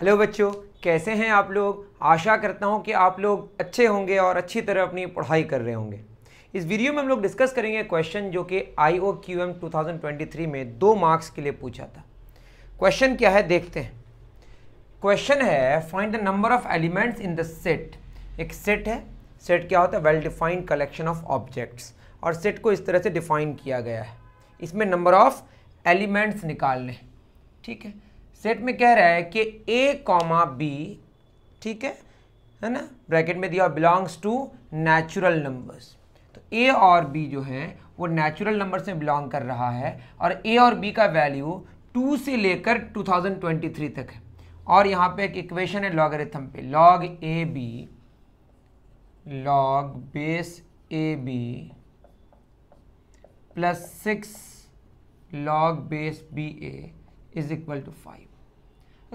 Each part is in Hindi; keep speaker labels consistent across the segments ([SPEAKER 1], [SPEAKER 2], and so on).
[SPEAKER 1] हेलो बच्चों कैसे हैं आप लोग आशा करता हूं कि आप लोग अच्छे होंगे और अच्छी तरह अपनी पढ़ाई कर रहे होंगे इस वीडियो में हम लोग डिस्कस करेंगे क्वेश्चन जो कि I O Q M two thousand twenty three में दो मार्क्स के लिए पूछा था क्वेश्चन क्या है देखते हैं क्वेश्चन है find the number of elements in the set एक सेट है सेट क्या होता है well defined collection of objects और सेट को इस तरह से डिफाइन किया गया है इसमें नंबर ऑफ एलिमेंट्स निकालने ठीक है सेट में कह रहा है कि ए कॉमा बी ठीक है है ना ब्रैकेट में दिया बिलोंग्स टू नेचुरल नंबर्स तो ए और बी जो है वो नेचुरल नंबर में बिलोंग कर रहा है और ए और बी का वैल्यू टू से लेकर 2023 तक है और यहाँ पे एक इक्वेशन है लॉगरिथम पे log A B log base A B plus six log base B A is equal to five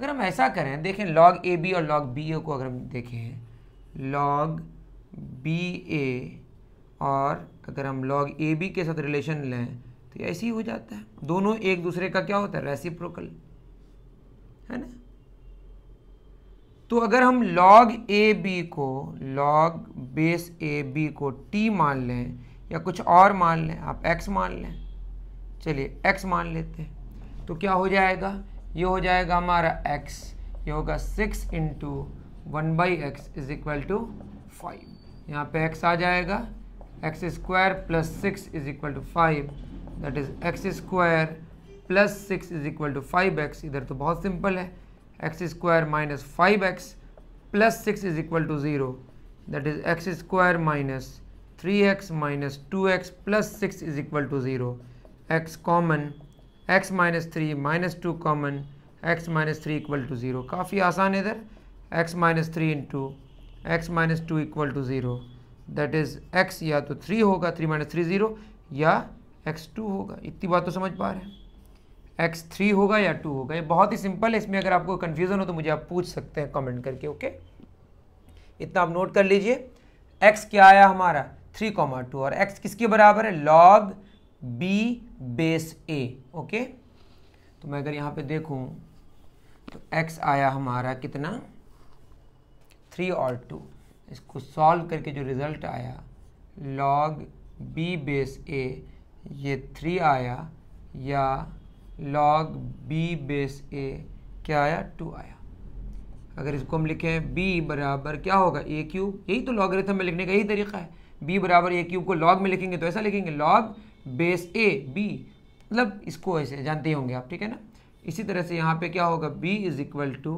[SPEAKER 1] अगर हम ऐसा करें देखें लॉग ए बी और लॉग बी ए को अगर हम देखें लॉग बी ए और अगर हम लॉग ए बी के साथ रिलेशन लें तो ऐसे ही हो जाता है दोनों एक दूसरे का क्या होता है रेसिप्रोकल है ना तो अगर हम लॉग ए बी को लॉग बेस ए बी को टी मान लें या कुछ और मान लें आप एक्स मान लें चलिए एक्स मान लेते हैं तो क्या हो जाएगा ये हो जाएगा हमारा x ये होगा six into one by x is equal to five यहाँ पे x आ जाएगा x square plus six is equal to five that is x square plus six is equal to five x इधर तो बहुत सिंपल है x square minus five x plus six is equal to zero that is x square minus three x minus two x plus six is equal to zero x common x minus three minus two common x minus three equal to zero काफ़ी आसान है इधर x minus three into x minus two equal to zero that is x या तो थ्री होगा थ्री माइनस थ्री ज़ीरो या एक्स टू होगा इतनी बात तो समझ पा रहे हैं एक्स थ्री होगा या टू होगा ये बहुत ही सिंपल है इसमें अगर आपको कन्फ्यूज़न हो तो मुझे आप पूछ सकते हैं कमेंट करके ओके इतना आप नोट कर लीजिए एक्स क्या आया हमारा थ्री कॉमा टू और एक्स किसके बराबर है log b base a okay तो मैं अगर यहाँ पे देखूँ तो x आया हमारा कितना थ्री और टू इसको सॉल्व करके जो रिज़ल्ट आया लॉग b बेस a ये थ्री आया या लॉग b बेस a क्या आया टू आया अगर इसको हम लिखें b बराबर क्या होगा ए क्यूब यही तो लॉगरिथम में लिखने का यही तरीका है b बराबर ए क्यूब को लॉग में लिखेंगे तो ऐसा लिखेंगे लॉग बेस ए बी मतलब इसको ऐसे जानते होंगे आप ठीक है ना इसी तरह से यहाँ पे क्या होगा b is equal to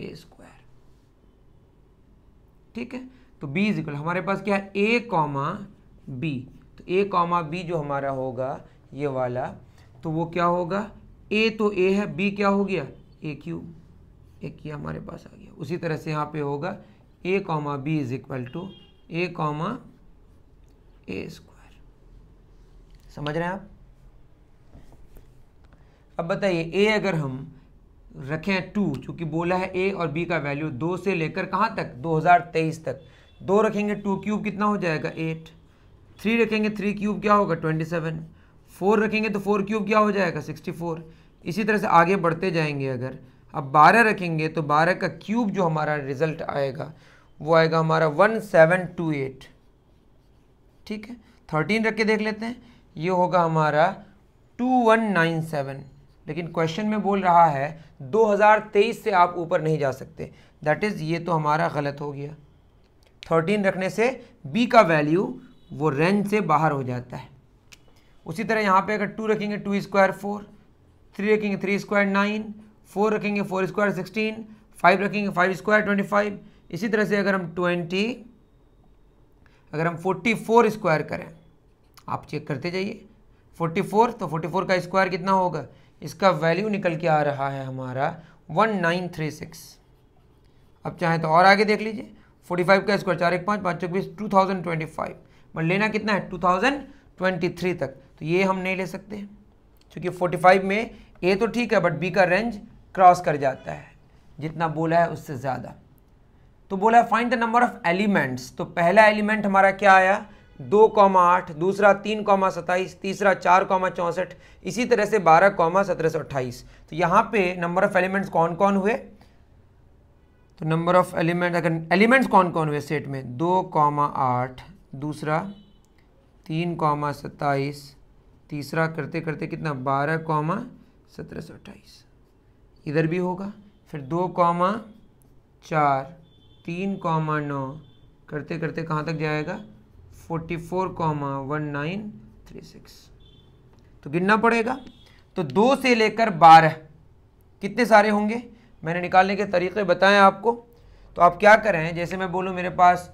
[SPEAKER 1] a square ठीक है तो बी इज इक्वल हमारे पास क्या है ए कॉमा बी तो ए कॉमा बी जो हमारा होगा ये वाला तो वो क्या होगा ए तो ए है बी क्या हो गया ए क्यूब ए किया हमारे पास आ गया उसी तरह से यहाँ पे होगा a comma b is equal to a comma a square समझ रहे हैं आप अब बताइए ए अगर हम रखें टू चूंकि बोला है ए और बी का वैल्यू दो से लेकर कहाँ तक 2023 तक दो रखेंगे टू क्यूब कितना हो जाएगा एट थ्री रखेंगे थ्री क्यूब क्या होगा ट्वेंटी सेवन फोर रखेंगे तो फोर क्यूब क्या हो जाएगा सिक्सटी फोर इसी तरह से आगे बढ़ते जाएंगे अगर अब बारह रखेंगे तो बारह का क्यूब जो हमारा रिजल्ट आएगा वो आएगा हमारा वन सेवन टू एट ठीक है थर्टीन रख के देख लेते हैं ये होगा हमारा 2197 लेकिन क्वेश्चन में बोल रहा है 2023 से आप ऊपर नहीं जा सकते दैट इज़ ये तो हमारा गलत हो गया 13 रखने से b का वैल्यू वो रेंज से बाहर हो जाता है उसी तरह यहाँ पे अगर टू रखेंगे टू स्क्वायर फोर थ्री रखेंगे थ्री स्क्वायर नाइन फोर रखेंगे फोर स्क्वायर सिक्सटीन फाइव रखेंगे फाइव स्क्वायर ट्वेंटी फाइव इसी तरह से अगर हम ट्वेंटी अगर हम फोर्टी फोर स्क्वायर करें आप चेक करते जाइए 44 तो 44 का स्क्वायर कितना होगा इसका वैल्यू निकल के आ रहा है हमारा 1936 अब चाहें तो और आगे देख लीजिए 45 का स्क्वायर चार एक पाँच पाँच चौबीस बीस टू थाउजेंड ट्वेंटी फाइव लेना कितना है टू थाउजेंड ट्वेंटी थ्री तक तो ये हम नहीं ले सकते क्योंकि फोर्टी फाइव में ए तो ठीक है बट बी का रेंज क्रॉस कर जाता है जितना बोला है उससे ज़्यादा तो बोला है find the number of elements तो पहला एलिमेंट हमारा क्या आया दो कौमा आठ दूसरा तीन कौमा सत्ताईस तीसरा चार कौमा चौंसठ इसी तरह से बारह कौमा सत्रह सौ अट्ठाईस तो यहाँ पे नंबर ऑफ एलिमेंट्स कौन कौन हुए तो नंबर ऑफ एलिमेंट अगर एलिमेंट्स कौन कौन हुए सेट में दो कौमा आठ दूसरा तीन कौमा सत्ताईस तीसरा करते करते कितना बारह कौमा सत्रह सौ अट्ठाईस इधर भी होगा फिर दो कौमा चार तीन कौमा नौ करते करते कहाँ तक जाएगा forty four comma one nine three six तो गिनना पड़ेगा तो दो से लेकर बारह कितने सारे होंगे मैंने निकालने के तरीके बताएं आपको तो आप क्या करें जैसे मैं बोलूँ मेरे पास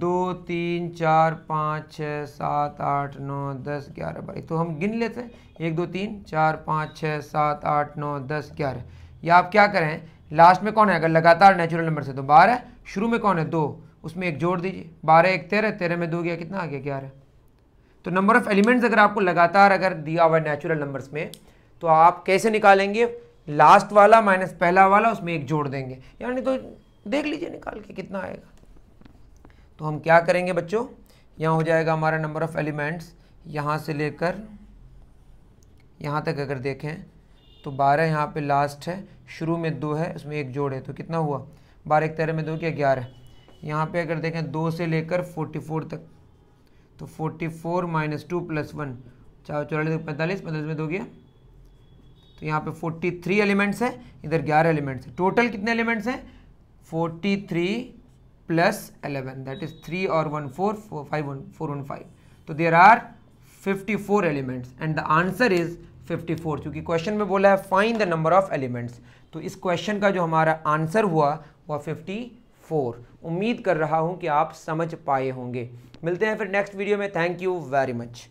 [SPEAKER 1] दो तीन चार पाँच छः सात आठ नौ दस ग्यारह बारह तो हम गिन लेते हैं एक दो तीन चार पाँच छः सात आठ नौ दस ग्यारह या आप क्या करें लास्ट में कौन है अगर लगातार नेचुरल नंबर से तो बारह शुरू में कौन है दो उसमें एक जोड़ दीजिए बारह एक तेरह तेरह में दो गया कितना आ गया ग्यारह तो नंबर ऑफ़ एलिमेंट्स अगर आपको लगातार अगर दिया हुआ है नेचुरल नंबर्स में तो आप कैसे निकालेंगे लास्ट वाला माइनस पहला वाला उसमें एक जोड़ देंगे यानी तो देख लीजिए निकाल के कितना आएगा तो हम क्या करेंगे बच्चों यहाँ हो जाएगा हमारा नंबर ऑफ़ एलिमेंट्स यहाँ से लेकर यहाँ तक अगर देखें तो बारह यहाँ पे लास्ट है शुरू में दो है उसमें एक जोड़ है तो कितना हुआ बारह एक तेरह में दो क्या ग्यारह यहाँ पे अगर देखें दो से लेकर फोर्टी फोर तक तो forty four minus two plus one चार चौरालीस तो पैंतालीस पैंतालीस में दो गया तो यहाँ पे फोर्टी थ्री एलिमेंट्स हैं इधर ग्यारह एलिमेंट्स हैं टोटल कितने एलिमेंट्स हैं forty three plus eleven that is three और one four four five one four one five तो there are fifty four elements and the answer is fifty four क्योंकि क्वेश्चन में बोला है find the number of elements तो इस क्वेश्चन का जो हमारा आंसर हुआ वह फिफ्टी फोर उम्मीद कर रहा हूँ कि आप समझ पाए होंगे मिलते हैं फिर नेक्स्ट वीडियो में थैंक यू वेरी मच